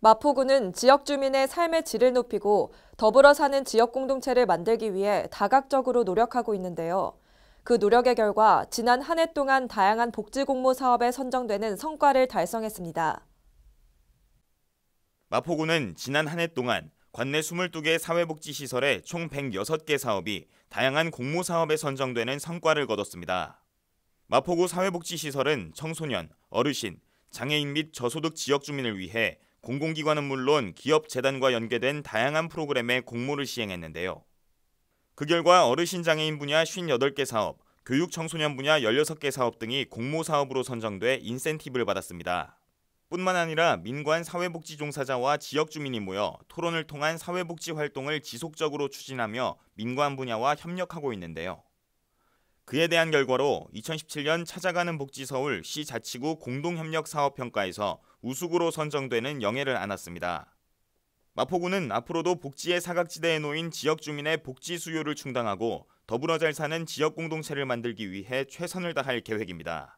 마포구는 지역 주민의 삶의 질을 높이고 더불어 사는 지역 공동체를 만들기 위해 다각적으로 노력하고 있는데요. 그 노력의 결과 지난 한 해 동안 다양한 복지 공모 사업에 선정되는 성과를 달성했습니다. 마포구는 지난 한 해 동안 관내 22개 사회복지시설에총 106개 사업이 다양한 공모 사업에 선정되는 성과를 거뒀습니다. 마포구 사회복지시설은 청소년, 어르신, 장애인 및 저소득 지역 주민을 위해 공공기관은 물론 기업 재단과 연계된 다양한 프로그램에 공모를 시행했는데요. 그 결과 어르신 장애인 분야 58개 사업, 교육 청소년 분야 16개 사업 등이 공모 사업으로 선정돼 인센티브를 받았습니다. 뿐만 아니라 민관 사회복지 종사자와 지역 주민이 모여 토론을 통한 사회복지 활동을 지속적으로 추진하며 민관 분야와 협력하고 있는데요. 그에 대한 결과로 2017년 찾아가는 복지 서울 시 자치구 공동협력 사업 평가에서 우수구로 선정되는 영예를 안았습니다. 마포구는 앞으로도 복지의 사각지대에 놓인 지역 주민의 복지 수요를 충당하고 더불어 잘 사는 지역 공동체를 만들기 위해 최선을 다할 계획입니다.